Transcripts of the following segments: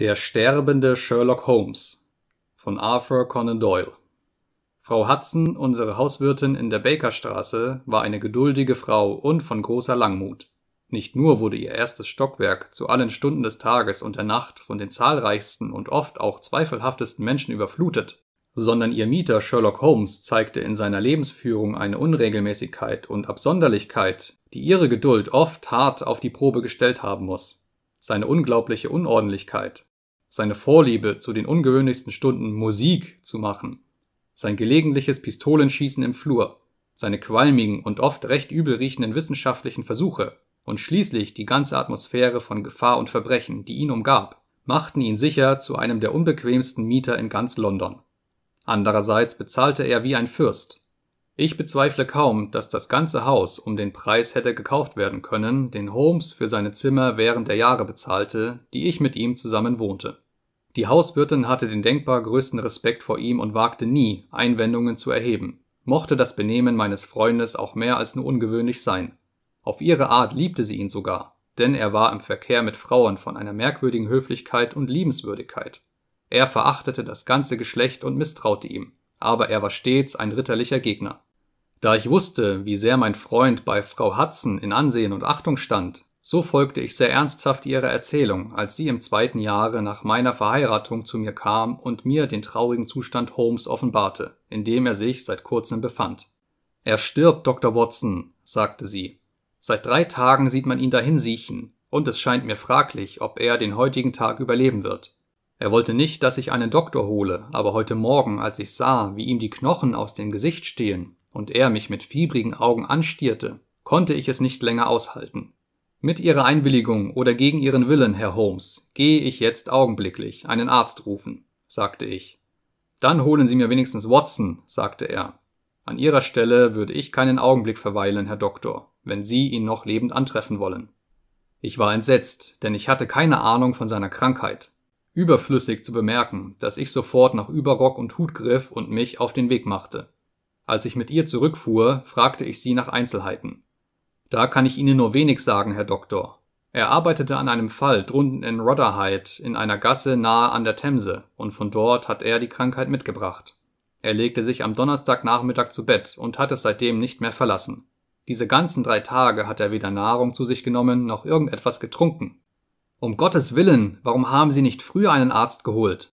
Der sterbende Sherlock Holmes von Arthur Conan Doyle Frau Hudson, unsere Hauswirtin in der Bakerstraße, war eine geduldige Frau und von großer Langmut. Nicht nur wurde ihr erstes Stockwerk zu allen Stunden des Tages und der Nacht von den zahlreichsten und oft auch zweifelhaftesten Menschen überflutet, sondern ihr Mieter Sherlock Holmes zeigte in seiner Lebensführung eine Unregelmäßigkeit und Absonderlichkeit, die ihre Geduld oft hart auf die Probe gestellt haben muss. Seine unglaubliche Unordentlichkeit, seine Vorliebe zu den ungewöhnlichsten Stunden Musik zu machen, sein gelegentliches Pistolenschießen im Flur, seine qualmigen und oft recht übel riechenden wissenschaftlichen Versuche und schließlich die ganze Atmosphäre von Gefahr und Verbrechen, die ihn umgab, machten ihn sicher zu einem der unbequemsten Mieter in ganz London. Andererseits bezahlte er wie ein Fürst. Ich bezweifle kaum, dass das ganze Haus um den Preis hätte gekauft werden können, den Holmes für seine Zimmer während der Jahre bezahlte, die ich mit ihm zusammen wohnte. Die Hauswirtin hatte den denkbar größten Respekt vor ihm und wagte nie, Einwendungen zu erheben, mochte das Benehmen meines Freundes auch mehr als nur ungewöhnlich sein. Auf ihre Art liebte sie ihn sogar, denn er war im Verkehr mit Frauen von einer merkwürdigen Höflichkeit und Liebenswürdigkeit. Er verachtete das ganze Geschlecht und misstraute ihm, aber er war stets ein ritterlicher Gegner. Da ich wusste, wie sehr mein Freund bei Frau Hudson in Ansehen und Achtung stand, so folgte ich sehr ernsthaft ihrer Erzählung, als sie im zweiten Jahre nach meiner Verheiratung zu mir kam und mir den traurigen Zustand Holmes offenbarte, in dem er sich seit kurzem befand. Er stirbt, Dr. Watson, sagte sie. Seit drei Tagen sieht man ihn dahin siechen, und es scheint mir fraglich, ob er den heutigen Tag überleben wird. Er wollte nicht, dass ich einen Doktor hole, aber heute Morgen, als ich sah, wie ihm die Knochen aus dem Gesicht stehen und er mich mit fiebrigen Augen anstierte, konnte ich es nicht länger aushalten. Mit Ihrer Einwilligung oder gegen Ihren Willen, Herr Holmes, gehe ich jetzt augenblicklich einen Arzt rufen, sagte ich. Dann holen Sie mir wenigstens Watson, sagte er. An Ihrer Stelle würde ich keinen Augenblick verweilen, Herr Doktor, wenn Sie ihn noch lebend antreffen wollen. Ich war entsetzt, denn ich hatte keine Ahnung von seiner Krankheit. Überflüssig zu bemerken, dass ich sofort nach Überrock und Hut griff und mich auf den Weg machte. Als ich mit ihr zurückfuhr, fragte ich sie nach Einzelheiten. Da kann ich Ihnen nur wenig sagen, Herr Doktor. Er arbeitete an einem Fall drunten in Rotherhithe in einer Gasse nahe an der Themse und von dort hat er die Krankheit mitgebracht. Er legte sich am Donnerstagnachmittag zu Bett und hat es seitdem nicht mehr verlassen. Diese ganzen drei Tage hat er weder Nahrung zu sich genommen noch irgendetwas getrunken. Um Gottes Willen, warum haben Sie nicht früher einen Arzt geholt?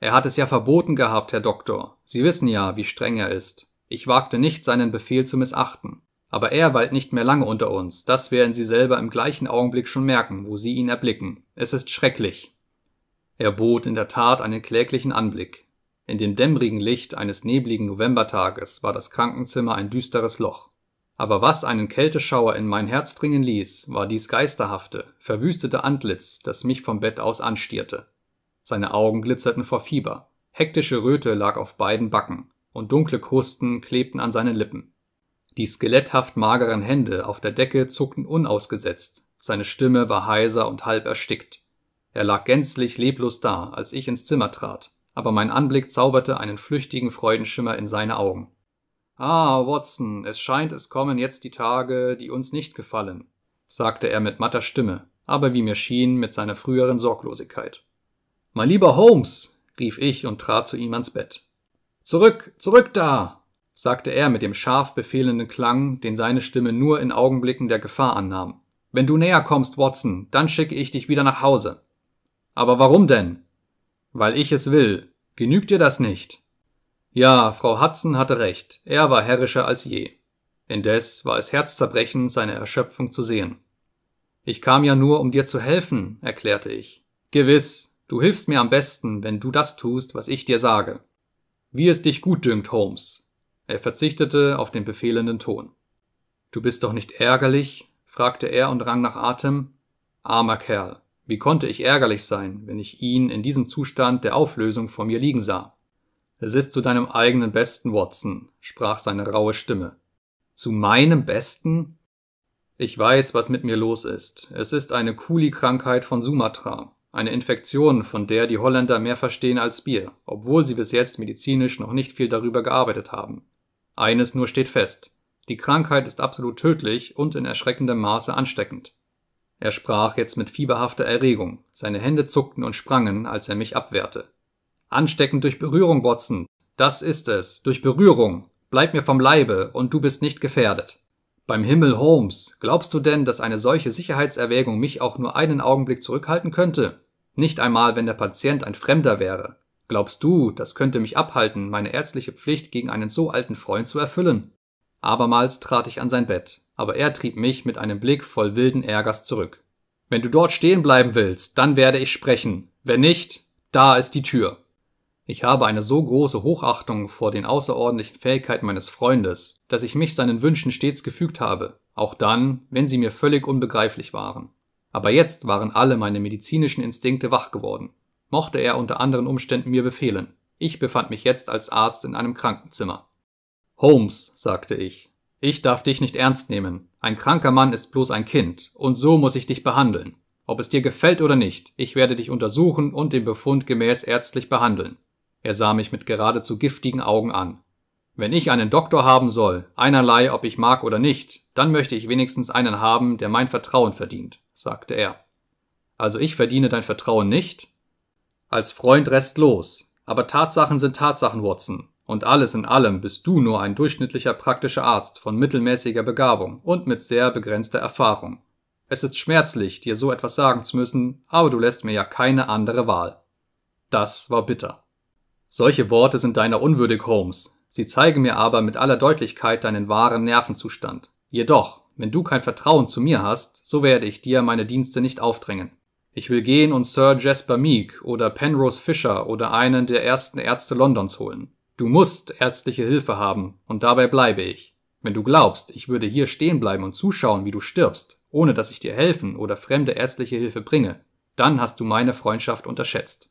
Er hat es ja verboten gehabt, Herr Doktor. Sie wissen ja, wie streng er ist. Ich wagte nicht, seinen Befehl zu missachten. Aber er weilt nicht mehr lange unter uns, das werden sie selber im gleichen Augenblick schon merken, wo sie ihn erblicken. Es ist schrecklich. Er bot in der Tat einen kläglichen Anblick. In dem dämmerigen Licht eines nebligen Novembertages war das Krankenzimmer ein düsteres Loch. Aber was einen Kälteschauer in mein Herz dringen ließ, war dies geisterhafte, verwüstete Antlitz, das mich vom Bett aus anstierte. Seine Augen glitzerten vor Fieber, hektische Röte lag auf beiden Backen, und dunkle Krusten klebten an seinen Lippen. Die skeletthaft mageren Hände auf der Decke zuckten unausgesetzt, seine Stimme war heiser und halb erstickt. Er lag gänzlich leblos da, als ich ins Zimmer trat, aber mein Anblick zauberte einen flüchtigen Freudenschimmer in seine Augen. Ah, Watson, es scheint, es kommen jetzt die Tage, die uns nicht gefallen, sagte er mit matter Stimme, aber wie mir schien, mit seiner früheren Sorglosigkeit. Mein lieber Holmes, rief ich und trat zu ihm ans Bett. Zurück, zurück da! sagte er mit dem scharf befehlenden Klang, den seine Stimme nur in Augenblicken der Gefahr annahm. Wenn du näher kommst, Watson, dann schicke ich dich wieder nach Hause. Aber warum denn? Weil ich es will. Genügt dir das nicht? Ja, Frau Hudson hatte recht, er war herrischer als je. Indes war es herzzerbrechend, seine Erschöpfung zu sehen. Ich kam ja nur, um dir zu helfen, erklärte ich. Gewiss, du hilfst mir am besten, wenn du das tust, was ich dir sage. Wie es dich gut dünkt, Holmes. Er verzichtete auf den befehlenden Ton. Du bist doch nicht ärgerlich? fragte er und rang nach Atem. Armer Kerl, wie konnte ich ärgerlich sein, wenn ich ihn in diesem Zustand der Auflösung vor mir liegen sah? Es ist zu deinem eigenen Besten, Watson, sprach seine raue Stimme. Zu meinem Besten? Ich weiß, was mit mir los ist. Es ist eine Kuli-Krankheit von Sumatra, eine Infektion, von der die Holländer mehr verstehen als wir, obwohl sie bis jetzt medizinisch noch nicht viel darüber gearbeitet haben. Eines nur steht fest, die Krankheit ist absolut tödlich und in erschreckendem Maße ansteckend. Er sprach jetzt mit fieberhafter Erregung, seine Hände zuckten und sprangen, als er mich abwehrte. Ansteckend durch Berührung, Watson. Das ist es, durch Berührung. Bleib mir vom Leibe, und du bist nicht gefährdet. Beim Himmel, Holmes, glaubst du denn, dass eine solche Sicherheitserwägung mich auch nur einen Augenblick zurückhalten könnte? Nicht einmal, wenn der Patient ein Fremder wäre. Glaubst du, das könnte mich abhalten, meine ärztliche Pflicht gegen einen so alten Freund zu erfüllen? Abermals trat ich an sein Bett, aber er trieb mich mit einem Blick voll wilden Ärgers zurück. Wenn du dort stehen bleiben willst, dann werde ich sprechen. Wenn nicht, da ist die Tür. Ich habe eine so große Hochachtung vor den außerordentlichen Fähigkeiten meines Freundes, dass ich mich seinen Wünschen stets gefügt habe, auch dann, wenn sie mir völlig unbegreiflich waren. Aber jetzt waren alle meine medizinischen Instinkte wach geworden mochte er unter anderen Umständen mir befehlen. Ich befand mich jetzt als Arzt in einem Krankenzimmer. Holmes, sagte ich, ich darf dich nicht ernst nehmen. Ein kranker Mann ist bloß ein Kind, und so muss ich dich behandeln. Ob es dir gefällt oder nicht, ich werde dich untersuchen und dem Befund gemäß ärztlich behandeln. Er sah mich mit geradezu giftigen Augen an. Wenn ich einen Doktor haben soll, einerlei, ob ich mag oder nicht, dann möchte ich wenigstens einen haben, der mein Vertrauen verdient, sagte er. Also ich verdiene dein Vertrauen nicht? Als Freund restlos. Aber Tatsachen sind Tatsachen, Watson. Und alles in allem bist du nur ein durchschnittlicher praktischer Arzt von mittelmäßiger Begabung und mit sehr begrenzter Erfahrung. Es ist schmerzlich, dir so etwas sagen zu müssen, aber du lässt mir ja keine andere Wahl. Das war bitter. Solche Worte sind deiner unwürdig, Holmes. Sie zeigen mir aber mit aller Deutlichkeit deinen wahren Nervenzustand. Jedoch, wenn du kein Vertrauen zu mir hast, so werde ich dir meine Dienste nicht aufdrängen. Ich will gehen und Sir Jasper Meek oder Penrose Fisher oder einen der ersten Ärzte Londons holen. Du musst ärztliche Hilfe haben und dabei bleibe ich. Wenn du glaubst, ich würde hier stehen bleiben und zuschauen, wie du stirbst, ohne dass ich dir helfen oder fremde ärztliche Hilfe bringe, dann hast du meine Freundschaft unterschätzt.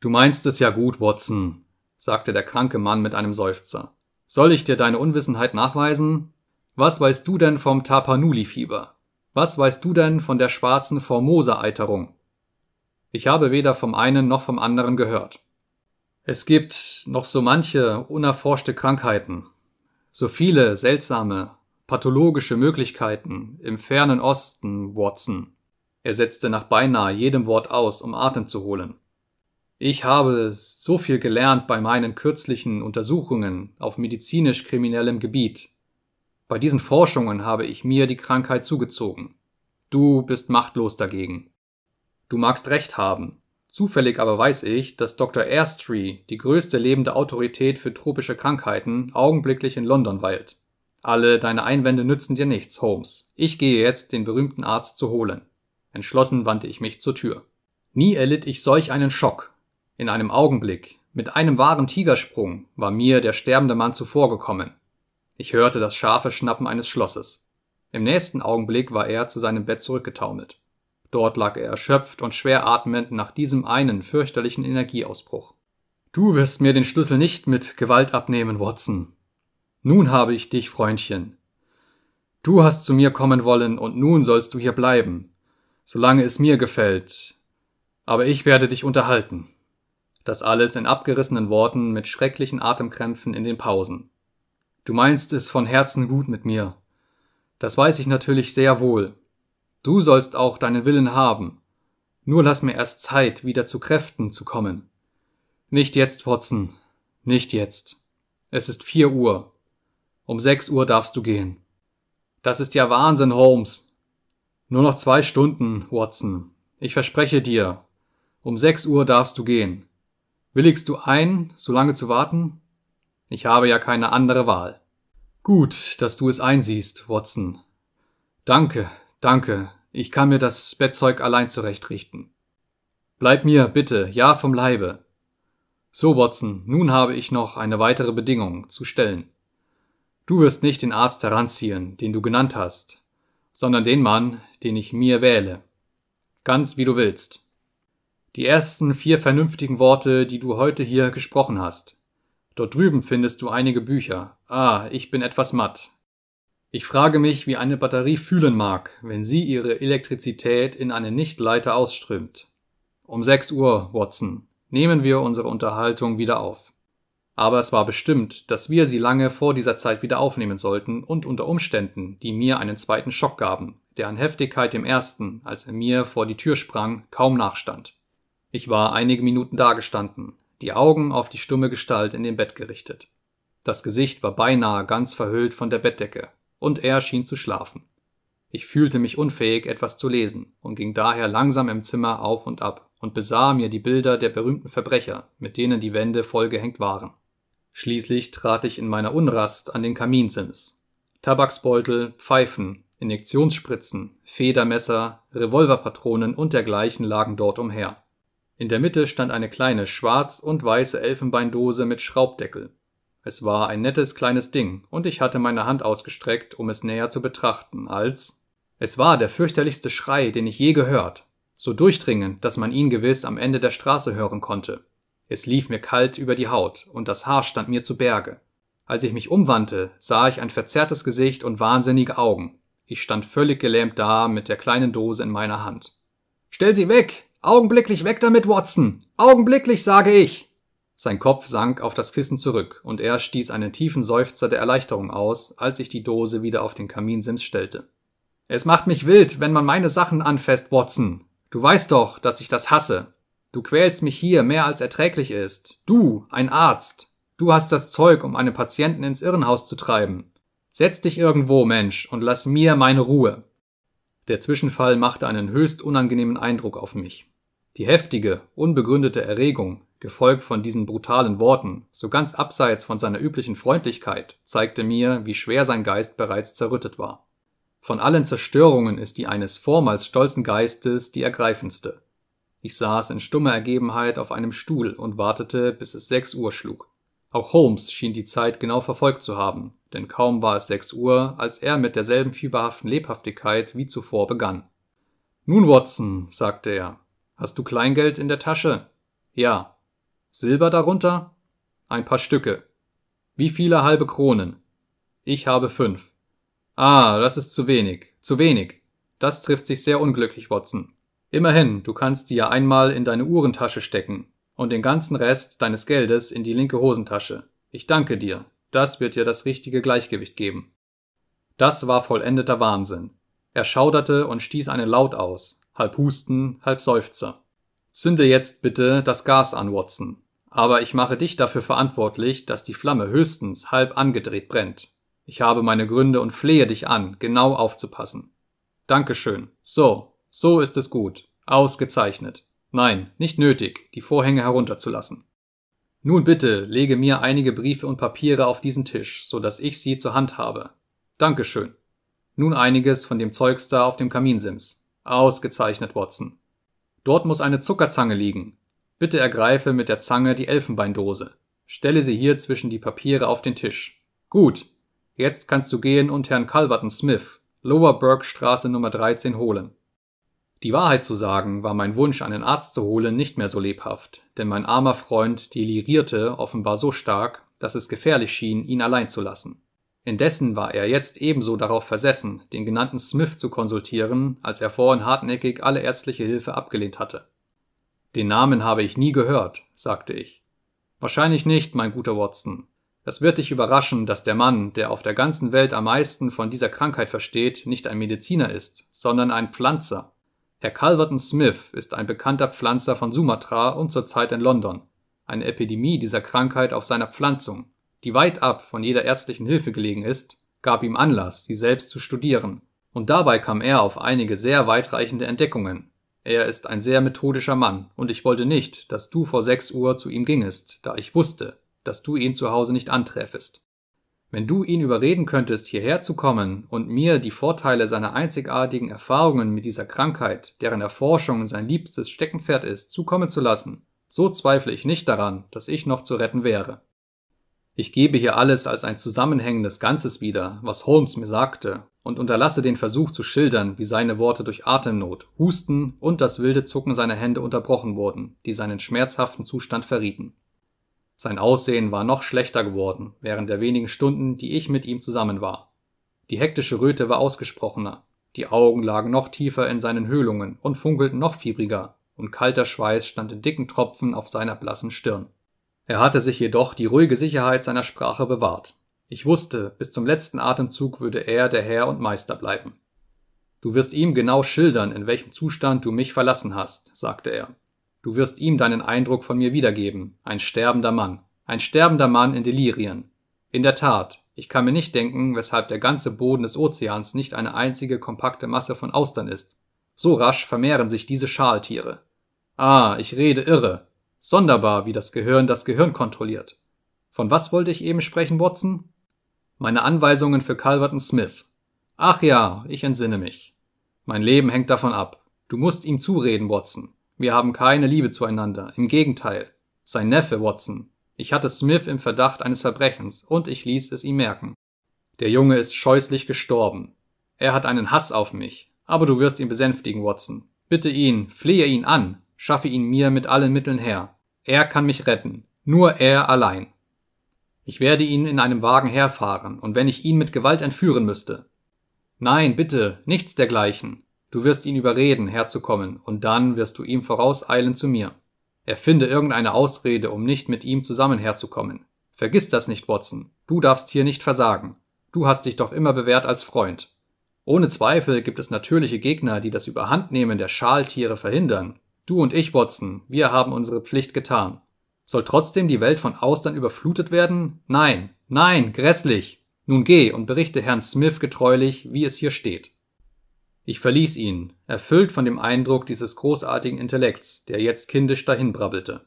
Du meinst es ja gut, Watson, sagte der kranke Mann mit einem Seufzer. Soll ich dir deine Unwissenheit nachweisen? Was weißt du denn vom Tapanuli-Fieber? Was weißt du denn von der schwarzen Formosa-Eiterung? Ich habe weder vom einen noch vom anderen gehört. Es gibt noch so manche unerforschte Krankheiten, so viele seltsame, pathologische Möglichkeiten im fernen Osten, Watson. Er setzte nach beinahe jedem Wort aus, um Atem zu holen. Ich habe so viel gelernt bei meinen kürzlichen Untersuchungen auf medizinisch kriminellem Gebiet, bei diesen Forschungen habe ich mir die Krankheit zugezogen. Du bist machtlos dagegen. Du magst recht haben. Zufällig aber weiß ich, dass Dr. Airstree, die größte lebende Autorität für tropische Krankheiten, augenblicklich in London weilt. Alle deine Einwände nützen dir nichts, Holmes. Ich gehe jetzt, den berühmten Arzt zu holen. Entschlossen wandte ich mich zur Tür. Nie erlitt ich solch einen Schock. In einem Augenblick, mit einem wahren Tigersprung, war mir der sterbende Mann zuvorgekommen. Ich hörte das scharfe Schnappen eines Schlosses. Im nächsten Augenblick war er zu seinem Bett zurückgetaumelt. Dort lag er erschöpft und schwer atmend nach diesem einen fürchterlichen Energieausbruch. Du wirst mir den Schlüssel nicht mit Gewalt abnehmen, Watson. Nun habe ich dich, Freundchen. Du hast zu mir kommen wollen und nun sollst du hier bleiben, solange es mir gefällt. Aber ich werde dich unterhalten. Das alles in abgerissenen Worten mit schrecklichen Atemkrämpfen in den Pausen. Du meinst es von Herzen gut mit mir. Das weiß ich natürlich sehr wohl. Du sollst auch deinen Willen haben. Nur lass mir erst Zeit, wieder zu Kräften zu kommen. Nicht jetzt, Watson. Nicht jetzt. Es ist vier Uhr. Um sechs Uhr darfst du gehen. Das ist ja Wahnsinn, Holmes. Nur noch zwei Stunden, Watson. Ich verspreche dir. Um sechs Uhr darfst du gehen. Willigst du ein, so lange zu warten? Ich habe ja keine andere Wahl. Gut, dass du es einsiehst, Watson. Danke, danke. Ich kann mir das Bettzeug allein zurechtrichten. Bleib mir, bitte, ja vom Leibe. So, Watson, nun habe ich noch eine weitere Bedingung zu stellen. Du wirst nicht den Arzt heranziehen, den du genannt hast, sondern den Mann, den ich mir wähle. Ganz wie du willst. Die ersten vier vernünftigen Worte, die du heute hier gesprochen hast, Dort drüben findest du einige Bücher. Ah, ich bin etwas matt. Ich frage mich, wie eine Batterie fühlen mag, wenn sie ihre Elektrizität in einen Nichtleiter ausströmt. Um 6 Uhr, Watson, nehmen wir unsere Unterhaltung wieder auf. Aber es war bestimmt, dass wir sie lange vor dieser Zeit wieder aufnehmen sollten und unter Umständen, die mir einen zweiten Schock gaben, der an Heftigkeit dem ersten, als er mir vor die Tür sprang, kaum nachstand. Ich war einige Minuten dagestanden, die Augen auf die stumme Gestalt in dem Bett gerichtet. Das Gesicht war beinahe ganz verhüllt von der Bettdecke, und er schien zu schlafen. Ich fühlte mich unfähig, etwas zu lesen, und ging daher langsam im Zimmer auf und ab und besah mir die Bilder der berühmten Verbrecher, mit denen die Wände vollgehängt waren. Schließlich trat ich in meiner Unrast an den Kaminsims. Tabaksbeutel, Pfeifen, Injektionsspritzen, Federmesser, Revolverpatronen und dergleichen lagen dort umher. In der Mitte stand eine kleine schwarz und weiße Elfenbeindose mit Schraubdeckel. Es war ein nettes kleines Ding, und ich hatte meine Hand ausgestreckt, um es näher zu betrachten, als es war der fürchterlichste Schrei, den ich je gehört, so durchdringend, dass man ihn gewiss am Ende der Straße hören konnte. Es lief mir kalt über die Haut, und das Haar stand mir zu Berge. Als ich mich umwandte, sah ich ein verzerrtes Gesicht und wahnsinnige Augen. Ich stand völlig gelähmt da mit der kleinen Dose in meiner Hand. Stell sie weg, Augenblicklich weg damit, Watson. Augenblicklich, sage ich. Sein Kopf sank auf das Kissen zurück, und er stieß einen tiefen Seufzer der Erleichterung aus, als ich die Dose wieder auf den Kaminsims stellte. Es macht mich wild, wenn man meine Sachen anfasst, Watson. Du weißt doch, dass ich das hasse. Du quälst mich hier mehr als erträglich ist. Du, ein Arzt. Du hast das Zeug, um einen Patienten ins Irrenhaus zu treiben. Setz dich irgendwo, Mensch, und lass mir meine Ruhe. Der Zwischenfall machte einen höchst unangenehmen Eindruck auf mich. Die heftige, unbegründete Erregung, gefolgt von diesen brutalen Worten, so ganz abseits von seiner üblichen Freundlichkeit, zeigte mir, wie schwer sein Geist bereits zerrüttet war. Von allen Zerstörungen ist die eines vormals stolzen Geistes die ergreifendste. Ich saß in stummer Ergebenheit auf einem Stuhl und wartete, bis es sechs Uhr schlug. Auch Holmes schien die Zeit genau verfolgt zu haben, denn kaum war es sechs Uhr, als er mit derselben fieberhaften Lebhaftigkeit wie zuvor begann. Nun, Watson, sagte er, Hast du Kleingeld in der Tasche? Ja. Silber darunter? Ein paar Stücke. Wie viele halbe Kronen? Ich habe fünf. Ah, das ist zu wenig, zu wenig. Das trifft sich sehr unglücklich, Watson. Immerhin, du kannst die ja einmal in deine Uhrentasche stecken und den ganzen Rest deines Geldes in die linke Hosentasche. Ich danke dir. Das wird dir das richtige Gleichgewicht geben. Das war vollendeter Wahnsinn. Er schauderte und stieß einen Laut aus, halb Husten, halb Seufzer. Zünde jetzt bitte das Gas an, Watson. Aber ich mache dich dafür verantwortlich, dass die Flamme höchstens halb angedreht brennt. Ich habe meine Gründe und flehe dich an, genau aufzupassen. Dankeschön. So, so ist es gut. Ausgezeichnet. Nein, nicht nötig, die Vorhänge herunterzulassen. Nun bitte, lege mir einige Briefe und Papiere auf diesen Tisch, so dass ich sie zur Hand habe. Dankeschön. Nun einiges von dem Zeugs da auf dem Kaminsims. Ausgezeichnet, Watson. Dort muss eine Zuckerzange liegen. Bitte ergreife mit der Zange die Elfenbeindose. Stelle sie hier zwischen die Papiere auf den Tisch. Gut. Jetzt kannst du gehen und Herrn Calverton Smith, Lower Burke Straße Nummer 13 holen. Die Wahrheit zu sagen, war mein Wunsch, einen Arzt zu holen, nicht mehr so lebhaft, denn mein armer Freund delirierte offenbar so stark, dass es gefährlich schien, ihn allein zu lassen. Indessen war er jetzt ebenso darauf versessen, den genannten Smith zu konsultieren, als er vorhin hartnäckig alle ärztliche Hilfe abgelehnt hatte. Den Namen habe ich nie gehört, sagte ich. Wahrscheinlich nicht, mein guter Watson. Es wird dich überraschen, dass der Mann, der auf der ganzen Welt am meisten von dieser Krankheit versteht, nicht ein Mediziner ist, sondern ein Pflanzer. Herr Calverton Smith ist ein bekannter Pflanzer von Sumatra und zurzeit in London. Eine Epidemie dieser Krankheit auf seiner Pflanzung die weit ab von jeder ärztlichen Hilfe gelegen ist, gab ihm Anlass, sie selbst zu studieren. Und dabei kam er auf einige sehr weitreichende Entdeckungen. Er ist ein sehr methodischer Mann, und ich wollte nicht, dass du vor sechs Uhr zu ihm gingest, da ich wusste, dass du ihn zu Hause nicht anträfest. Wenn du ihn überreden könntest, hierher zu kommen und mir die Vorteile seiner einzigartigen Erfahrungen mit dieser Krankheit, deren Erforschung sein liebstes Steckenpferd ist, zukommen zu lassen, so zweifle ich nicht daran, dass ich noch zu retten wäre. Ich gebe hier alles als ein zusammenhängendes Ganzes wieder, was Holmes mir sagte, und unterlasse den Versuch zu schildern, wie seine Worte durch Atemnot, Husten und das wilde Zucken seiner Hände unterbrochen wurden, die seinen schmerzhaften Zustand verrieten. Sein Aussehen war noch schlechter geworden während der wenigen Stunden, die ich mit ihm zusammen war. Die hektische Röte war ausgesprochener, die Augen lagen noch tiefer in seinen Höhlungen und funkelten noch fiebriger, und kalter Schweiß stand in dicken Tropfen auf seiner blassen Stirn. Er hatte sich jedoch die ruhige Sicherheit seiner Sprache bewahrt. Ich wusste, bis zum letzten Atemzug würde er der Herr und Meister bleiben. Du wirst ihm genau schildern, in welchem Zustand du mich verlassen hast, sagte er. Du wirst ihm deinen Eindruck von mir wiedergeben, ein sterbender Mann, ein sterbender Mann in Delirien. In der Tat, ich kann mir nicht denken, weshalb der ganze Boden des Ozeans nicht eine einzige kompakte Masse von Austern ist. So rasch vermehren sich diese Schaltiere. Ah, ich rede irre. Sonderbar, wie das Gehirn das Gehirn kontrolliert. Von was wollte ich eben sprechen, Watson? Meine Anweisungen für Calverton Smith. Ach ja, ich entsinne mich. Mein Leben hängt davon ab. Du musst ihm zureden, Watson. Wir haben keine Liebe zueinander, im Gegenteil. Sein Neffe, Watson. Ich hatte Smith im Verdacht eines Verbrechens und ich ließ es ihm merken. Der Junge ist scheußlich gestorben. Er hat einen Hass auf mich, aber du wirst ihn besänftigen, Watson. Bitte ihn, flehe ihn an, schaffe ihn mir mit allen Mitteln her. Er kann mich retten, nur er allein. Ich werde ihn in einem Wagen herfahren, und wenn ich ihn mit Gewalt entführen müsste. Nein, bitte, nichts dergleichen. Du wirst ihn überreden, herzukommen, und dann wirst du ihm vorauseilen zu mir. Er finde irgendeine Ausrede, um nicht mit ihm zusammen herzukommen. Vergiss das nicht, Watson. Du darfst hier nicht versagen. Du hast dich doch immer bewährt als Freund. Ohne Zweifel gibt es natürliche Gegner, die das Überhandnehmen der Schaltiere verhindern, Du und ich, Watson, wir haben unsere Pflicht getan. Soll trotzdem die Welt von Austern überflutet werden? Nein, nein, grässlich. Nun geh und berichte Herrn Smith getreulich, wie es hier steht. Ich verließ ihn, erfüllt von dem Eindruck dieses großartigen Intellekts, der jetzt kindisch dahinbrabbelte.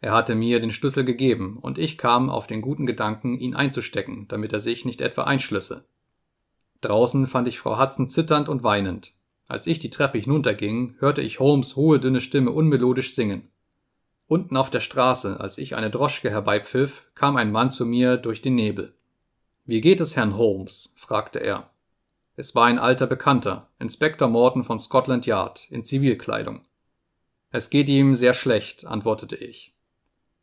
Er hatte mir den Schlüssel gegeben, und ich kam auf den guten Gedanken, ihn einzustecken, damit er sich nicht etwa einschlüsse. Draußen fand ich Frau Hudson zitternd und weinend. Als ich die Treppe hinunterging, hörte ich Holmes hohe, dünne Stimme unmelodisch singen. Unten auf der Straße, als ich eine Droschke herbeipfiff, kam ein Mann zu mir durch den Nebel. Wie geht es Herrn Holmes? fragte er. Es war ein alter Bekannter, Inspektor Morton von Scotland Yard, in Zivilkleidung. Es geht ihm sehr schlecht, antwortete ich.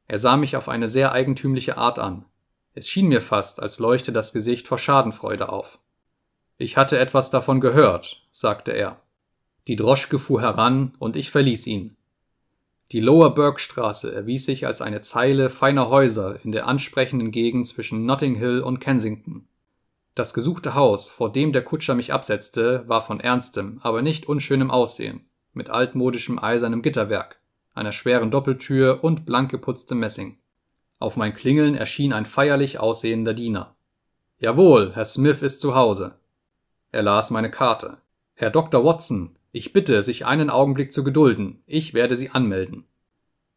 Er sah mich auf eine sehr eigentümliche Art an. Es schien mir fast, als leuchte das Gesicht vor Schadenfreude auf. Ich hatte etwas davon gehört, sagte er. Die Droschke fuhr heran und ich verließ ihn. Die Lower Burke-Straße erwies sich als eine Zeile feiner Häuser in der ansprechenden Gegend zwischen Notting Hill und Kensington. Das gesuchte Haus, vor dem der Kutscher mich absetzte, war von ernstem, aber nicht unschönem Aussehen, mit altmodischem eisernem Gitterwerk, einer schweren Doppeltür und blank geputztem Messing. Auf mein Klingeln erschien ein feierlich aussehender Diener. Jawohl, Herr Smith ist zu Hause. Er las meine Karte. Herr Dr. Watson, ich bitte, sich einen Augenblick zu gedulden. Ich werde Sie anmelden.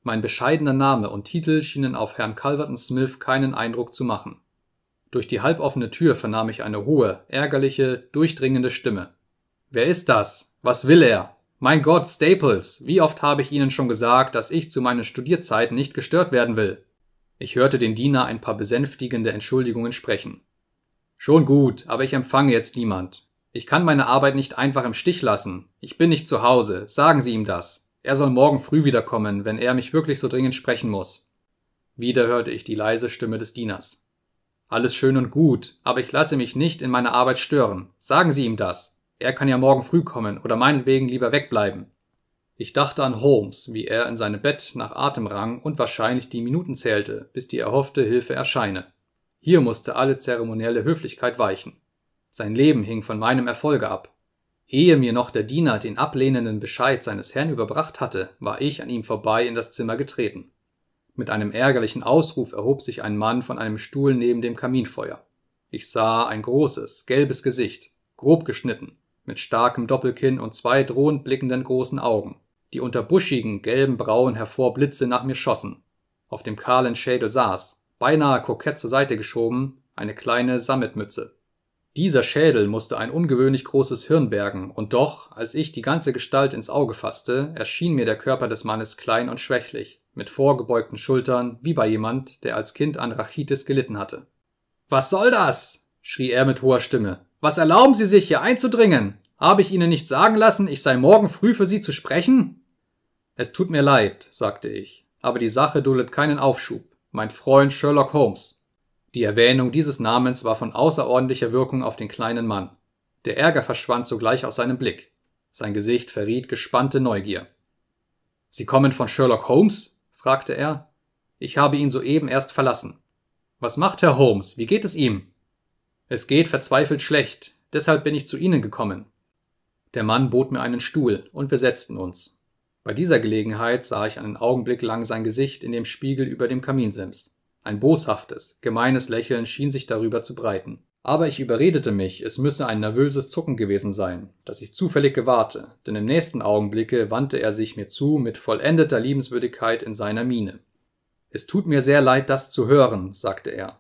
Mein bescheidener Name und Titel schienen auf Herrn Calverton Smith keinen Eindruck zu machen. Durch die halboffene Tür vernahm ich eine hohe, ärgerliche, durchdringende Stimme. Wer ist das? Was will er? Mein Gott, Staples, wie oft habe ich Ihnen schon gesagt, dass ich zu meinen Studierzeiten nicht gestört werden will? Ich hörte den Diener ein paar besänftigende Entschuldigungen sprechen. Schon gut, aber ich empfange jetzt niemand. Ich kann meine Arbeit nicht einfach im Stich lassen. Ich bin nicht zu Hause. Sagen Sie ihm das. Er soll morgen früh wiederkommen, wenn er mich wirklich so dringend sprechen muss. Wieder hörte ich die leise Stimme des Dieners. Alles schön und gut, aber ich lasse mich nicht in meiner Arbeit stören. Sagen Sie ihm das. Er kann ja morgen früh kommen oder meinetwegen lieber wegbleiben. Ich dachte an Holmes, wie er in seinem Bett nach Atem rang und wahrscheinlich die Minuten zählte, bis die erhoffte Hilfe erscheine. Hier musste alle zeremonielle Höflichkeit weichen. Sein Leben hing von meinem Erfolge ab. Ehe mir noch der Diener den ablehnenden Bescheid seines Herrn überbracht hatte, war ich an ihm vorbei in das Zimmer getreten. Mit einem ärgerlichen Ausruf erhob sich ein Mann von einem Stuhl neben dem Kaminfeuer. Ich sah ein großes, gelbes Gesicht, grob geschnitten, mit starkem Doppelkinn und zwei drohend blickenden großen Augen, die unter buschigen, gelben Brauen hervor Blitze nach mir schossen. Auf dem kahlen Schädel saß, beinahe kokett zur Seite geschoben, eine kleine Sammetmütze. Dieser Schädel musste ein ungewöhnlich großes Hirn bergen, und doch, als ich die ganze Gestalt ins Auge fasste, erschien mir der Körper des Mannes klein und schwächlich, mit vorgebeugten Schultern, wie bei jemand, der als Kind an Rachitis gelitten hatte. Was soll das? schrie er mit hoher Stimme. Was erlauben Sie sich, hier einzudringen? Habe ich Ihnen nicht sagen lassen, ich sei morgen früh für Sie zu sprechen? Es tut mir leid, sagte ich, aber die Sache duldet keinen Aufschub. Mein Freund Sherlock Holmes, die Erwähnung dieses Namens war von außerordentlicher Wirkung auf den kleinen Mann. Der Ärger verschwand sogleich aus seinem Blick. Sein Gesicht verriet gespannte Neugier. Sie kommen von Sherlock Holmes? fragte er. Ich habe ihn soeben erst verlassen. Was macht Herr Holmes? Wie geht es ihm? Es geht verzweifelt schlecht, deshalb bin ich zu Ihnen gekommen. Der Mann bot mir einen Stuhl, und wir setzten uns. Bei dieser Gelegenheit sah ich einen Augenblick lang sein Gesicht in dem Spiegel über dem Kaminsims. Ein boshaftes, gemeines Lächeln schien sich darüber zu breiten. Aber ich überredete mich, es müsse ein nervöses Zucken gewesen sein, das ich zufällig gewahrte, denn im nächsten Augenblicke wandte er sich mir zu mit vollendeter Liebenswürdigkeit in seiner Miene. Es tut mir sehr leid, das zu hören, sagte er.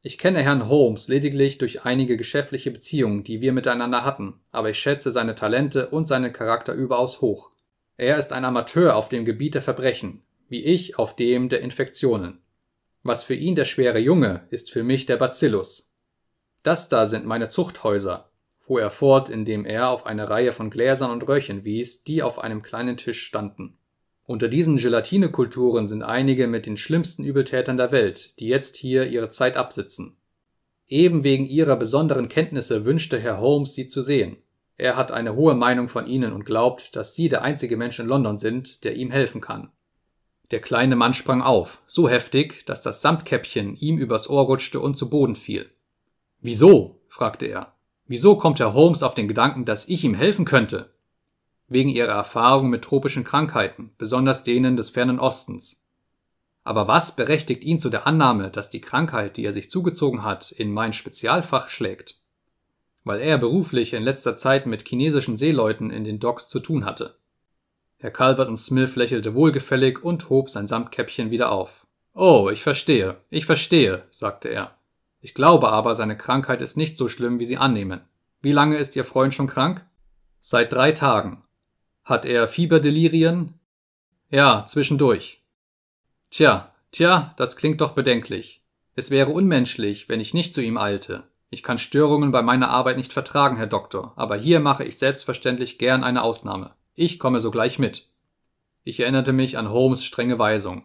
Ich kenne Herrn Holmes lediglich durch einige geschäftliche Beziehungen, die wir miteinander hatten, aber ich schätze seine Talente und seinen Charakter überaus hoch. Er ist ein Amateur auf dem Gebiet der Verbrechen, wie ich auf dem der Infektionen. Was für ihn der schwere Junge, ist für mich der Bacillus. Das da sind meine Zuchthäuser, fuhr er fort, indem er auf eine Reihe von Gläsern und Röhrchen wies, die auf einem kleinen Tisch standen. Unter diesen Gelatinekulturen sind einige mit den schlimmsten Übeltätern der Welt, die jetzt hier ihre Zeit absitzen. Eben wegen ihrer besonderen Kenntnisse wünschte Herr Holmes, sie zu sehen. Er hat eine hohe Meinung von ihnen und glaubt, dass sie der einzige Mensch in London sind, der ihm helfen kann. Der kleine Mann sprang auf, so heftig, dass das Samtkäppchen ihm übers Ohr rutschte und zu Boden fiel. Wieso? fragte er. Wieso kommt Herr Holmes auf den Gedanken, dass ich ihm helfen könnte? Wegen ihrer Erfahrung mit tropischen Krankheiten, besonders denen des fernen Ostens. Aber was berechtigt ihn zu der Annahme, dass die Krankheit, die er sich zugezogen hat, in mein Spezialfach schlägt? Weil er beruflich in letzter Zeit mit chinesischen Seeleuten in den Docks zu tun hatte. Herr Calverton Smith lächelte wohlgefällig und hob sein Samtkäppchen wieder auf. Oh, ich verstehe, ich verstehe, sagte er. Ich glaube aber, seine Krankheit ist nicht so schlimm, wie Sie annehmen. Wie lange ist Ihr Freund schon krank? Seit drei Tagen. Hat er Fieberdelirien? Ja, zwischendurch. Tja, tja, das klingt doch bedenklich. Es wäre unmenschlich, wenn ich nicht zu ihm eilte. Ich kann Störungen bei meiner Arbeit nicht vertragen, Herr Doktor, aber hier mache ich selbstverständlich gern eine Ausnahme. Ich komme sogleich mit. Ich erinnerte mich an Holmes strenge Weisung.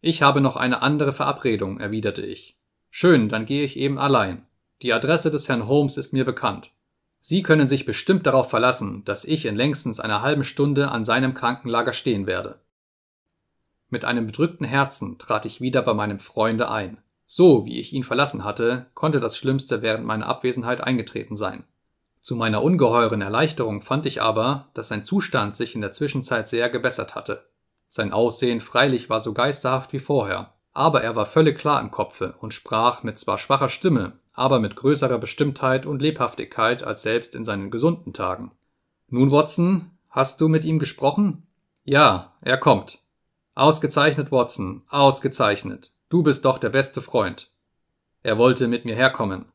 Ich habe noch eine andere Verabredung, erwiderte ich. Schön, dann gehe ich eben allein. Die Adresse des Herrn Holmes ist mir bekannt. Sie können sich bestimmt darauf verlassen, dass ich in längstens einer halben Stunde an seinem Krankenlager stehen werde. Mit einem bedrückten Herzen trat ich wieder bei meinem Freunde ein. So wie ich ihn verlassen hatte, konnte das Schlimmste während meiner Abwesenheit eingetreten sein. Zu meiner ungeheuren Erleichterung fand ich aber, dass sein Zustand sich in der Zwischenzeit sehr gebessert hatte. Sein Aussehen freilich war so geisterhaft wie vorher, aber er war völlig klar im Kopfe und sprach mit zwar schwacher Stimme, aber mit größerer Bestimmtheit und Lebhaftigkeit als selbst in seinen gesunden Tagen. Nun, Watson, hast du mit ihm gesprochen? Ja, er kommt. Ausgezeichnet, Watson, ausgezeichnet. Du bist doch der beste Freund. Er wollte mit mir herkommen.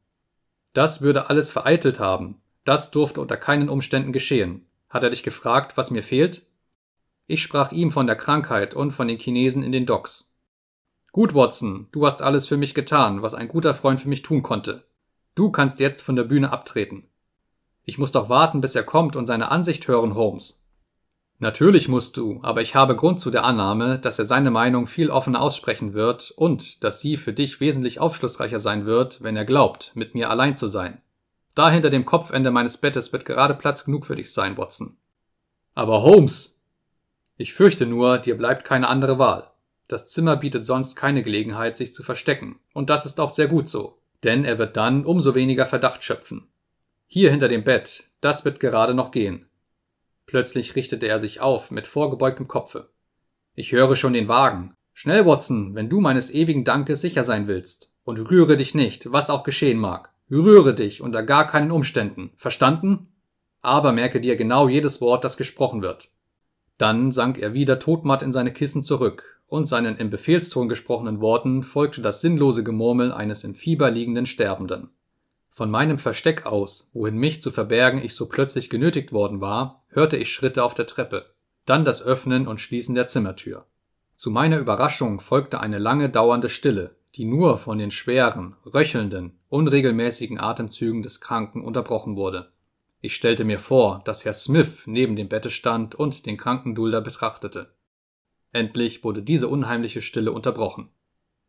Das würde alles vereitelt haben, das durfte unter keinen Umständen geschehen. Hat er dich gefragt, was mir fehlt? Ich sprach ihm von der Krankheit und von den Chinesen in den Docks. Gut, Watson, du hast alles für mich getan, was ein guter Freund für mich tun konnte. Du kannst jetzt von der Bühne abtreten. Ich muss doch warten, bis er kommt und seine Ansicht hören, Holmes. Natürlich musst du, aber ich habe Grund zu der Annahme, dass er seine Meinung viel offener aussprechen wird und dass sie für dich wesentlich aufschlussreicher sein wird, wenn er glaubt, mit mir allein zu sein. Da hinter dem Kopfende meines Bettes wird gerade Platz genug für dich sein, Watson. Aber Holmes! Ich fürchte nur, dir bleibt keine andere Wahl. Das Zimmer bietet sonst keine Gelegenheit, sich zu verstecken, und das ist auch sehr gut so, denn er wird dann umso weniger Verdacht schöpfen. Hier hinter dem Bett, das wird gerade noch gehen. Plötzlich richtete er sich auf, mit vorgebeugtem Kopfe. Ich höre schon den Wagen. Schnell, Watson, wenn du meines ewigen Dankes sicher sein willst, und rühre dich nicht, was auch geschehen mag. Rühre dich unter gar keinen Umständen, verstanden? Aber merke dir genau jedes Wort, das gesprochen wird. Dann sank er wieder todmatt in seine Kissen zurück, und seinen im Befehlston gesprochenen Worten folgte das sinnlose Gemurmel eines im Fieber liegenden Sterbenden. Von meinem Versteck aus, wohin mich zu verbergen ich so plötzlich genötigt worden war, hörte ich Schritte auf der Treppe, dann das Öffnen und Schließen der Zimmertür. Zu meiner Überraschung folgte eine lange dauernde Stille, die nur von den schweren, röchelnden, unregelmäßigen Atemzügen des Kranken unterbrochen wurde. Ich stellte mir vor, dass Herr Smith neben dem Bette stand und den Krankendulder betrachtete. Endlich wurde diese unheimliche Stille unterbrochen.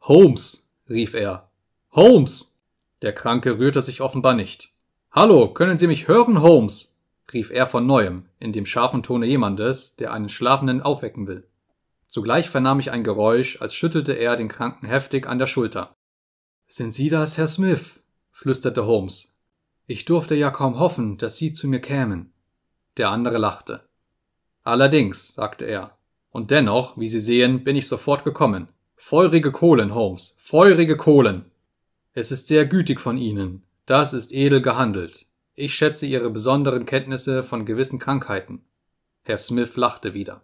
Holmes! rief er. Holmes! Der Kranke rührte sich offenbar nicht. Hallo, können Sie mich hören, Holmes? rief er von neuem, in dem scharfen Tone jemandes, der einen Schlafenden aufwecken will. Sogleich vernahm ich ein Geräusch, als schüttelte er den Kranken heftig an der Schulter. Sind Sie das, Herr Smith? flüsterte Holmes. Ich durfte ja kaum hoffen, dass Sie zu mir kämen. Der andere lachte. Allerdings, sagte er. Und dennoch, wie Sie sehen, bin ich sofort gekommen. Feurige Kohlen, Holmes, feurige Kohlen. Es ist sehr gütig von Ihnen. Das ist edel gehandelt. Ich schätze Ihre besonderen Kenntnisse von gewissen Krankheiten. Herr Smith lachte wieder.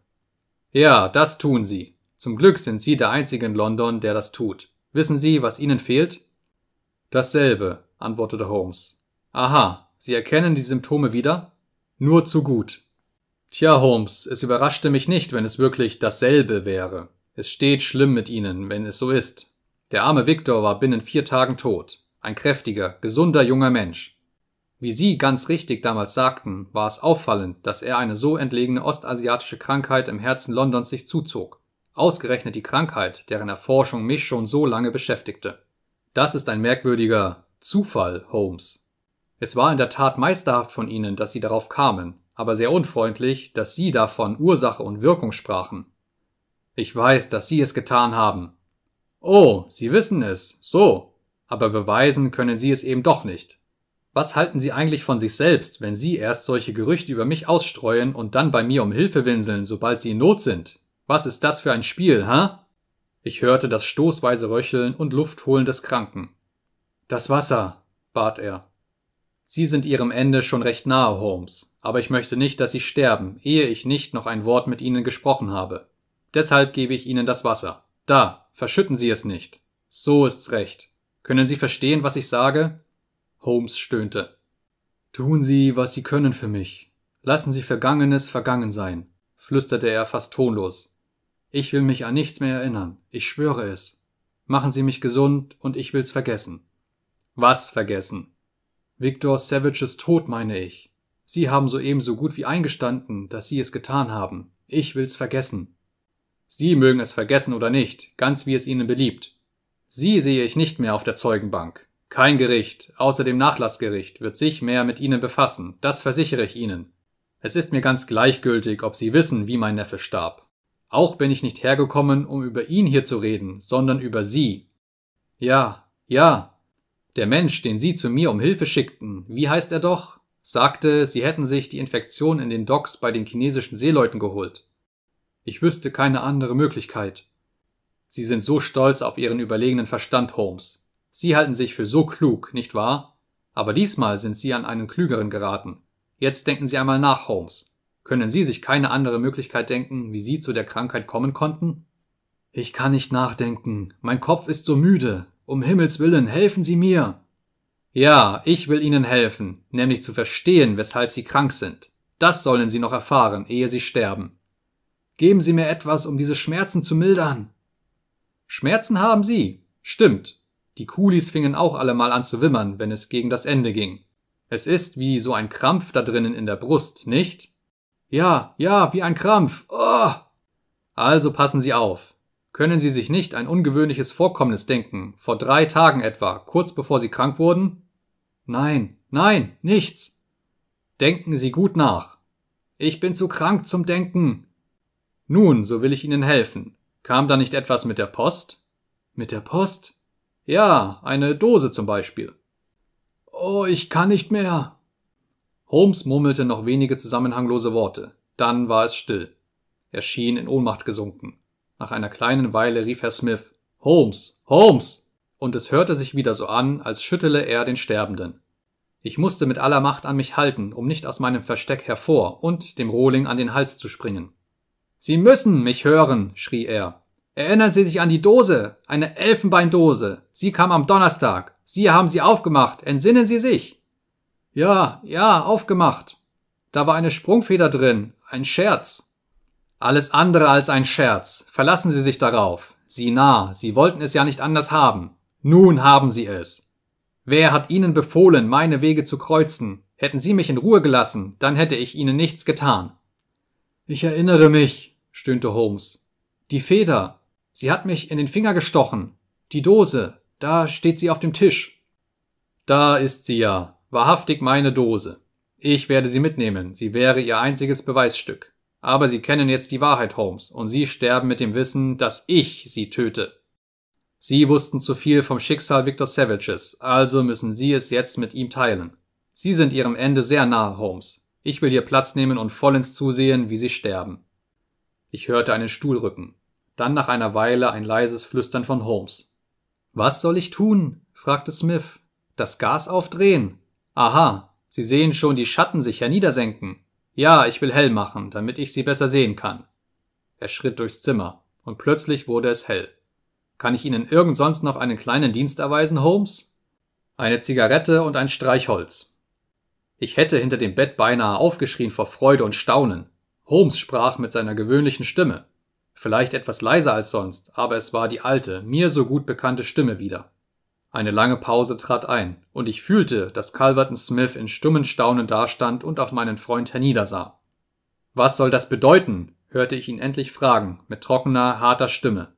Ja, das tun sie. Zum Glück sind Sie der Einzige in London, der das tut. Wissen Sie, was Ihnen fehlt? Dasselbe, antwortete Holmes. Aha, Sie erkennen die Symptome wieder? Nur zu gut. Tja, Holmes, es überraschte mich nicht, wenn es wirklich dasselbe wäre. Es steht schlimm mit Ihnen, wenn es so ist. Der arme Viktor war binnen vier Tagen tot. Ein kräftiger, gesunder junger Mensch. Wie Sie ganz richtig damals sagten, war es auffallend, dass er eine so entlegene ostasiatische Krankheit im Herzen Londons sich zuzog. Ausgerechnet die Krankheit, deren Erforschung mich schon so lange beschäftigte. Das ist ein merkwürdiger Zufall, Holmes. Es war in der Tat meisterhaft von Ihnen, dass Sie darauf kamen, aber sehr unfreundlich, dass Sie davon Ursache und Wirkung sprachen. Ich weiß, dass Sie es getan haben. Oh, Sie wissen es, so, aber beweisen können Sie es eben doch nicht. Was halten Sie eigentlich von sich selbst, wenn Sie erst solche Gerüchte über mich ausstreuen und dann bei mir um Hilfe winseln, sobald Sie in Not sind? Was ist das für ein Spiel, ha? Ich hörte das stoßweise Röcheln und Luftholen des Kranken. Das Wasser, bat er. Sie sind Ihrem Ende schon recht nahe, Holmes, aber ich möchte nicht, dass Sie sterben, ehe ich nicht noch ein Wort mit Ihnen gesprochen habe. Deshalb gebe ich Ihnen das Wasser. Da, verschütten Sie es nicht. So ist's recht. Können Sie verstehen, was ich sage? Holmes stöhnte. Tun Sie, was Sie können für mich. Lassen Sie Vergangenes vergangen sein, flüsterte er fast tonlos. Ich will mich an nichts mehr erinnern, ich schwöre es. Machen Sie mich gesund und ich will's vergessen. Was vergessen? Victor Savages Tod meine ich. Sie haben soeben so gut wie eingestanden, dass Sie es getan haben. Ich will's vergessen. Sie mögen es vergessen oder nicht, ganz wie es Ihnen beliebt. Sie sehe ich nicht mehr auf der Zeugenbank. Kein Gericht, außer dem Nachlassgericht, wird sich mehr mit Ihnen befassen, das versichere ich Ihnen. Es ist mir ganz gleichgültig, ob Sie wissen, wie mein Neffe starb. Auch bin ich nicht hergekommen, um über ihn hier zu reden, sondern über Sie. Ja, ja. Der Mensch, den Sie zu mir um Hilfe schickten, wie heißt er doch? sagte, Sie hätten sich die Infektion in den Docks bei den chinesischen Seeleuten geholt. Ich wüsste keine andere Möglichkeit. Sie sind so stolz auf Ihren überlegenen Verstand, Holmes. Sie halten sich für so klug, nicht wahr? Aber diesmal sind Sie an einen klügeren geraten. Jetzt denken Sie einmal nach, Holmes. Können Sie sich keine andere Möglichkeit denken, wie Sie zu der Krankheit kommen konnten? Ich kann nicht nachdenken. Mein Kopf ist so müde. Um Himmels willen, helfen Sie mir. Ja, ich will Ihnen helfen, nämlich zu verstehen, weshalb Sie krank sind. Das sollen Sie noch erfahren, ehe Sie sterben. Geben Sie mir etwas, um diese Schmerzen zu mildern. Schmerzen haben Sie. Stimmt, die Kulis fingen auch allemal an zu wimmern, wenn es gegen das Ende ging. Es ist wie so ein Krampf da drinnen in der Brust, nicht? Ja, ja, wie ein Krampf. Oh! Also passen Sie auf. Können Sie sich nicht ein ungewöhnliches Vorkommnis denken, vor drei Tagen etwa, kurz bevor Sie krank wurden? Nein, nein, nichts. Denken Sie gut nach. Ich bin zu krank zum Denken. Nun, so will ich Ihnen helfen. Kam da nicht etwas mit der Post? Mit der Post? Ja, eine Dose zum Beispiel. Oh, ich kann nicht mehr. Holmes murmelte noch wenige zusammenhanglose Worte. Dann war es still. Er schien in Ohnmacht gesunken. Nach einer kleinen Weile rief Herr Smith Holmes. Holmes. und es hörte sich wieder so an, als schüttele er den Sterbenden. Ich musste mit aller Macht an mich halten, um nicht aus meinem Versteck hervor und dem Rohling an den Hals zu springen. Sie müssen mich hören, schrie er. Erinnern Sie sich an die Dose, eine Elfenbeindose. Sie kam am Donnerstag. Sie haben sie aufgemacht. Entsinnen Sie sich. Ja, ja, aufgemacht. Da war eine Sprungfeder drin, ein Scherz. Alles andere als ein Scherz. Verlassen Sie sich darauf. Sie nah, Sie wollten es ja nicht anders haben. Nun haben Sie es. Wer hat Ihnen befohlen, meine Wege zu kreuzen? Hätten Sie mich in Ruhe gelassen, dann hätte ich Ihnen nichts getan. Ich erinnere mich, stöhnte Holmes. Die Feder, Sie hat mich in den Finger gestochen. Die Dose, da steht sie auf dem Tisch. Da ist sie ja, wahrhaftig meine Dose. Ich werde sie mitnehmen, sie wäre ihr einziges Beweisstück. Aber Sie kennen jetzt die Wahrheit, Holmes, und Sie sterben mit dem Wissen, dass ich Sie töte. Sie wussten zu viel vom Schicksal Victor Savages, also müssen Sie es jetzt mit ihm teilen. Sie sind Ihrem Ende sehr nah, Holmes. Ich will hier Platz nehmen und vollends zusehen, wie Sie sterben. Ich hörte einen Stuhl rücken dann nach einer Weile ein leises Flüstern von Holmes. Was soll ich tun? fragte Smith. Das Gas aufdrehen. Aha, Sie sehen schon die Schatten sich herniedersenken. Ja, ich will hell machen, damit ich sie besser sehen kann. Er schritt durchs Zimmer, und plötzlich wurde es hell. Kann ich Ihnen irgend sonst noch einen kleinen Dienst erweisen, Holmes? Eine Zigarette und ein Streichholz. Ich hätte hinter dem Bett beinahe aufgeschrien vor Freude und Staunen. Holmes sprach mit seiner gewöhnlichen Stimme vielleicht etwas leiser als sonst, aber es war die alte, mir so gut bekannte Stimme wieder. Eine lange Pause trat ein, und ich fühlte, dass Calverton Smith in stummen Staunen dastand und auf meinen Freund herniedersah. Was soll das bedeuten? hörte ich ihn endlich fragen, mit trockener, harter Stimme.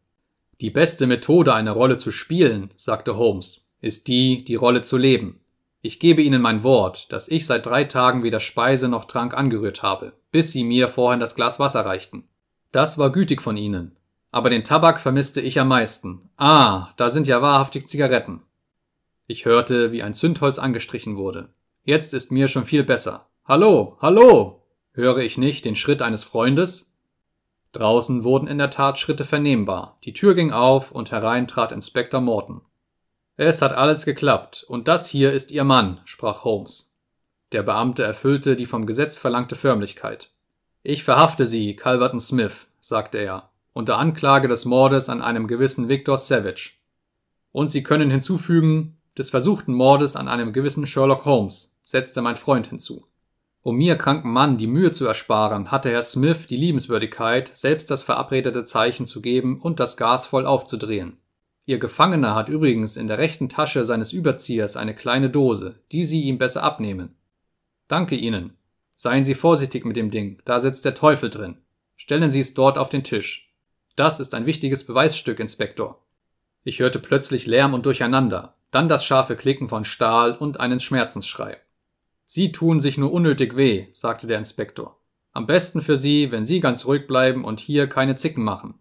Die beste Methode, eine Rolle zu spielen, sagte Holmes, ist die, die Rolle zu leben. Ich gebe Ihnen mein Wort, dass ich seit drei Tagen weder Speise noch Trank angerührt habe, bis Sie mir vorhin das Glas Wasser reichten. Das war gütig von Ihnen. Aber den Tabak vermisste ich am meisten. Ah, da sind ja wahrhaftig Zigaretten. Ich hörte, wie ein Zündholz angestrichen wurde. Jetzt ist mir schon viel besser. Hallo, hallo! Höre ich nicht den Schritt eines Freundes? Draußen wurden in der Tat Schritte vernehmbar. Die Tür ging auf und herein trat Inspektor Morton. Es hat alles geklappt, und das hier ist Ihr Mann, sprach Holmes. Der Beamte erfüllte die vom Gesetz verlangte Förmlichkeit. Ich verhafte Sie, Calverton Smith, sagte er, unter Anklage des Mordes an einem gewissen Victor Savage. Und Sie können hinzufügen, des versuchten Mordes an einem gewissen Sherlock Holmes, setzte mein Freund hinzu. Um mir kranken Mann die Mühe zu ersparen, hatte Herr Smith die Liebenswürdigkeit, selbst das verabredete Zeichen zu geben und das Gas voll aufzudrehen. Ihr Gefangener hat übrigens in der rechten Tasche seines Überziehers eine kleine Dose, die Sie ihm besser abnehmen. Danke Ihnen, Seien Sie vorsichtig mit dem Ding, da sitzt der Teufel drin. Stellen Sie es dort auf den Tisch. Das ist ein wichtiges Beweisstück, Inspektor. Ich hörte plötzlich Lärm und Durcheinander, dann das scharfe Klicken von Stahl und einen Schmerzensschrei. Sie tun sich nur unnötig weh, sagte der Inspektor. Am besten für Sie, wenn Sie ganz ruhig bleiben und hier keine Zicken machen.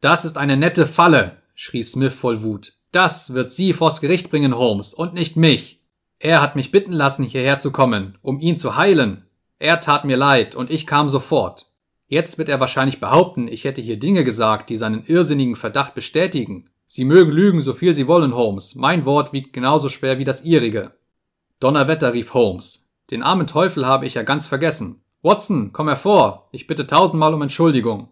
Das ist eine nette Falle, schrie Smith voll Wut. Das wird Sie vors Gericht bringen, Holmes, und nicht mich. Er hat mich bitten lassen, hierher zu kommen, um ihn zu heilen, er tat mir leid und ich kam sofort. Jetzt wird er wahrscheinlich behaupten, ich hätte hier Dinge gesagt, die seinen irrsinnigen Verdacht bestätigen. Sie mögen lügen, so viel sie wollen, Holmes. Mein Wort wiegt genauso schwer wie das Ihrige. Donnerwetter, rief Holmes. Den armen Teufel habe ich ja ganz vergessen. Watson, komm hervor. Ich bitte tausendmal um Entschuldigung.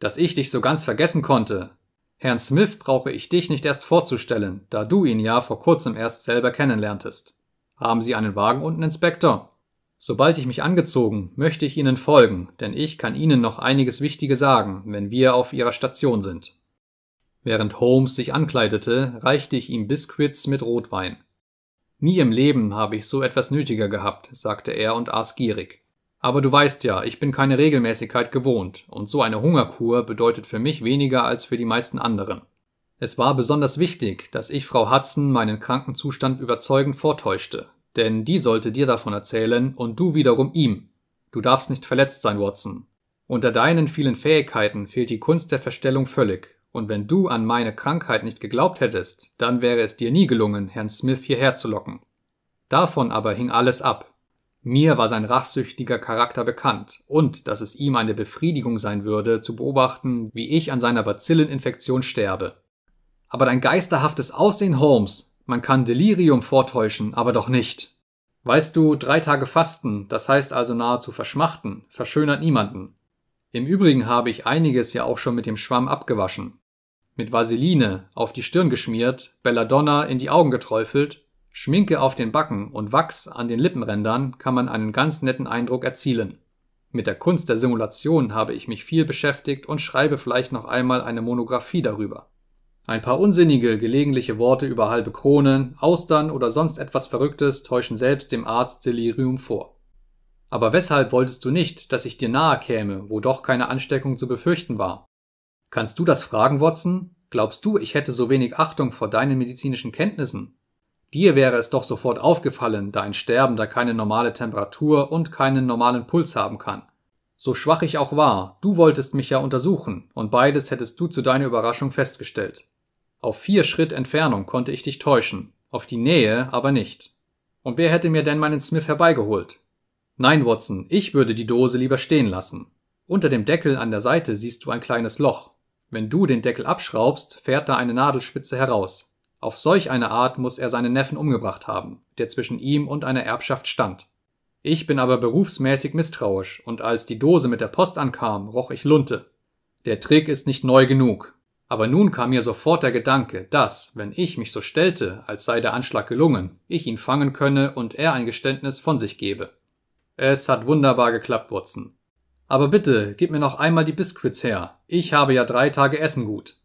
Dass ich dich so ganz vergessen konnte. Herrn Smith brauche ich dich nicht erst vorzustellen, da du ihn ja vor kurzem erst selber kennenlerntest. Haben Sie einen Wagen unten, Inspektor? Sobald ich mich angezogen, möchte ich Ihnen folgen, denn ich kann Ihnen noch einiges Wichtige sagen, wenn wir auf Ihrer Station sind. Während Holmes sich ankleidete, reichte ich ihm Biscuits mit Rotwein. Nie im Leben habe ich so etwas nötiger gehabt, sagte er und aß gierig. Aber du weißt ja, ich bin keine Regelmäßigkeit gewohnt, und so eine Hungerkur bedeutet für mich weniger als für die meisten anderen. Es war besonders wichtig, dass ich Frau Hudson meinen kranken Zustand überzeugend vortäuschte, denn die sollte dir davon erzählen und du wiederum ihm. Du darfst nicht verletzt sein, Watson. Unter deinen vielen Fähigkeiten fehlt die Kunst der Verstellung völlig, und wenn du an meine Krankheit nicht geglaubt hättest, dann wäre es dir nie gelungen, Herrn Smith hierher zu locken. Davon aber hing alles ab. Mir war sein rachsüchtiger Charakter bekannt und dass es ihm eine Befriedigung sein würde, zu beobachten, wie ich an seiner Bazilleninfektion sterbe. Aber dein geisterhaftes Aussehen, Holmes, man kann Delirium vortäuschen, aber doch nicht. Weißt du, drei Tage Fasten, das heißt also nahezu verschmachten, verschönert niemanden. Im Übrigen habe ich einiges ja auch schon mit dem Schwamm abgewaschen. Mit Vaseline auf die Stirn geschmiert, Belladonna in die Augen geträufelt, Schminke auf den Backen und Wachs an den Lippenrändern kann man einen ganz netten Eindruck erzielen. Mit der Kunst der Simulation habe ich mich viel beschäftigt und schreibe vielleicht noch einmal eine Monographie darüber. Ein paar unsinnige, gelegentliche Worte über halbe Kronen, Austern oder sonst etwas Verrücktes täuschen selbst dem Arzt Delirium vor. Aber weshalb wolltest du nicht, dass ich dir nahe käme, wo doch keine Ansteckung zu befürchten war? Kannst du das fragen, Watson? Glaubst du, ich hätte so wenig Achtung vor deinen medizinischen Kenntnissen? Dir wäre es doch sofort aufgefallen, da ein Sterbender keine normale Temperatur und keinen normalen Puls haben kann. So schwach ich auch war, du wolltest mich ja untersuchen, und beides hättest du zu deiner Überraschung festgestellt. Auf vier Schritt Entfernung konnte ich dich täuschen, auf die Nähe aber nicht. Und wer hätte mir denn meinen Smith herbeigeholt? Nein, Watson, ich würde die Dose lieber stehen lassen. Unter dem Deckel an der Seite siehst du ein kleines Loch. Wenn du den Deckel abschraubst, fährt da eine Nadelspitze heraus. Auf solch eine Art muss er seinen Neffen umgebracht haben, der zwischen ihm und einer Erbschaft stand. Ich bin aber berufsmäßig misstrauisch, und als die Dose mit der Post ankam, roch ich Lunte. Der Trick ist nicht neu genug, aber nun kam mir sofort der Gedanke, dass, wenn ich mich so stellte, als sei der Anschlag gelungen, ich ihn fangen könne und er ein Geständnis von sich gebe. Es hat wunderbar geklappt, Watson. Aber bitte, gib mir noch einmal die Biscuits her. Ich habe ja drei Tage Essen gut.